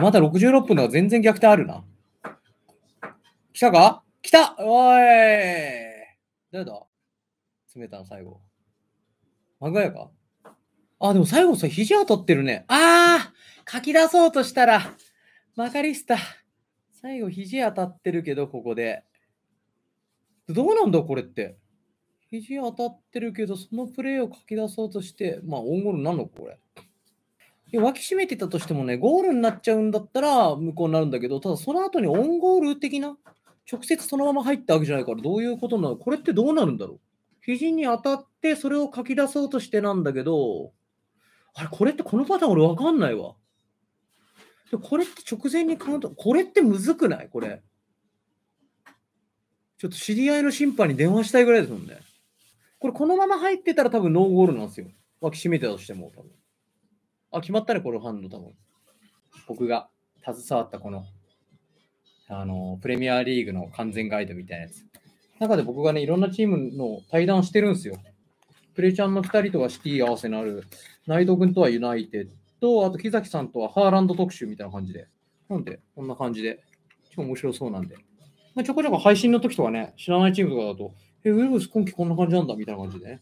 まだ66分だから全然逆転あるな。来たか来たおい誰だ詰めたの最後。マグアイかあ、でも最後さ、肘当たってるね。ああ書き出そうとしたら、マカリスタ。最後、肘当たってるけど、ここで。どうなんだ、これって。肘当たってるけど、そのプレイを書き出そうとして、まあ、大物なの、これ。脇締めてたとしてもね、ゴールになっちゃうんだったら無効になるんだけど、ただその後にオンゴール的な、直接そのまま入ったわけじゃないから、どういうことなのこれってどうなるんだろう肘に当たって、それを書き出そうとしてなんだけど、あれ、これってこのパターン俺わかんないわ。で、これって直前にカウント、これってむずくないこれ。ちょっと知り合いの審判に電話したいぐらいですもんね。これこのまま入ってたら多分ノーゴールなんですよ。脇締めてたとしても多分。あ、決まったね、このハンド多分。僕が携わったこの、あの、プレミアリーグの完全ガイドみたいなやつ。中で僕がね、いろんなチームの対談してるんですよ。プレちゃんの2人とはシティ、わせのナる？内藤君とはユナイテッド、あと木崎さんとはハーランド特集みたいな感じで。なんで、こんな感じで。超面白そうなんで。まちょこちょこ配信の時とかね、知らないチームとかだと、え、ウェブス今季こんな感じなんだみたいな感じでね。